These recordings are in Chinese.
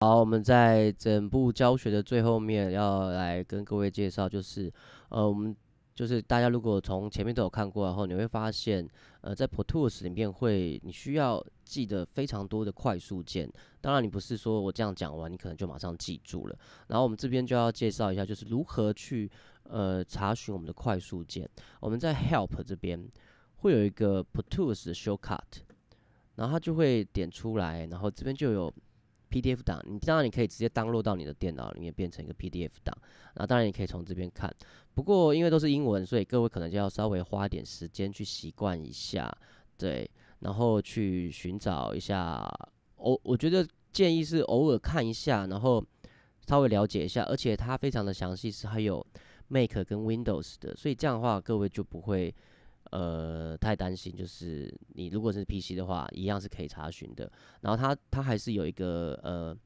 好，我们在整部教学的最后面要来跟各位介绍，就是，呃，我们就是大家如果从前面都有看过然后，你会发现，呃，在 Potools 里面会你需要记得非常多的快速键。当然，你不是说我这样讲完，你可能就马上记住了。然后我们这边就要介绍一下，就是如何去呃查询我们的快速键。我们在 Help 这边会有一个 Potools 的 Shortcut，然后它就会点出来，然后这边就有。PDF 档，你当然你可以直接登录到你的电脑里面变成一个 PDF 档，然后当然你可以从这边看。不过因为都是英文，所以各位可能就要稍微花点时间去习惯一下，对，然后去寻找一下。我我觉得建议是偶尔看一下，然后稍微了解一下，而且它非常的详细，是还有 Mac 跟 Windows 的，所以这样的话各位就不会。呃，太担心，就是你如果是 P C 的话，一样是可以查询的。然后它它还是有一个呃，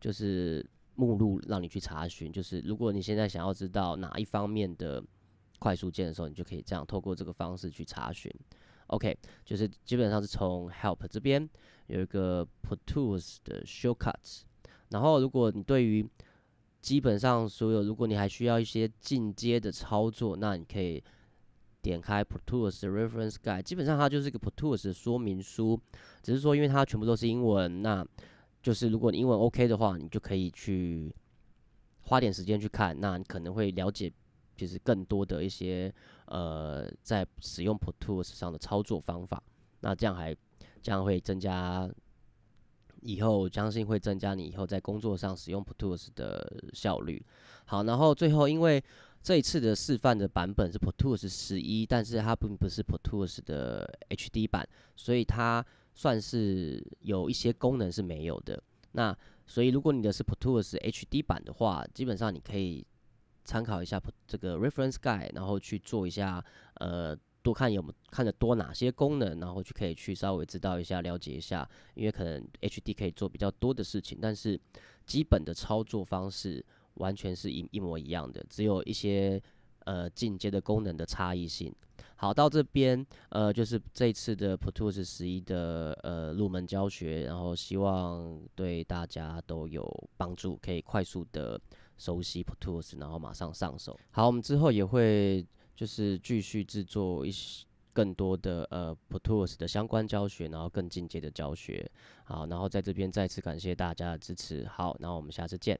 就是目录让你去查询。就是如果你现在想要知道哪一方面的快速键的时候，你就可以这样透过这个方式去查询。OK，就是基本上是从 Help 这边有一个 Putools t 的 Shortcuts。然后如果你对于基本上所有，如果你还需要一些进阶的操作，那你可以。点开 Pro Tools Reference Guide，基本上它就是一个 Pro Tools 说明书，只是说因为它全部都是英文，那就是如果你英文 OK 的话，你就可以去花点时间去看，那你可能会了解，就是更多的一些呃在使用 Pro Tools 上的操作方法，那这样还这样会增加以后相信会增加你以后在工作上使用 Pro Tools 的效率。好，然后最后因为。这一次的示范的版本是 Pro Tools 十一，但是它并不是 Pro Tools 的 HD 版，所以它算是有一些功能是没有的。那所以如果你的是 Pro Tools HD 版的话，基本上你可以参考一下这个 Reference Guide，然后去做一下，呃，多看有看的多哪些功能，然后就可以去稍微知道一下、了解一下。因为可能 HD 可以做比较多的事情，但是基本的操作方式。完全是一一模一样的，只有一些呃进阶的功能的差异性。好，到这边呃就是这次的 Pro t o o s 十一的呃入门教学，然后希望对大家都有帮助，可以快速的熟悉 Pro t o o s 然后马上上手。好，我们之后也会就是继续制作一些更多的呃 Pro t o o s 的相关教学，然后更进阶的教学。好，然后在这边再次感谢大家的支持。好，然后我们下次见。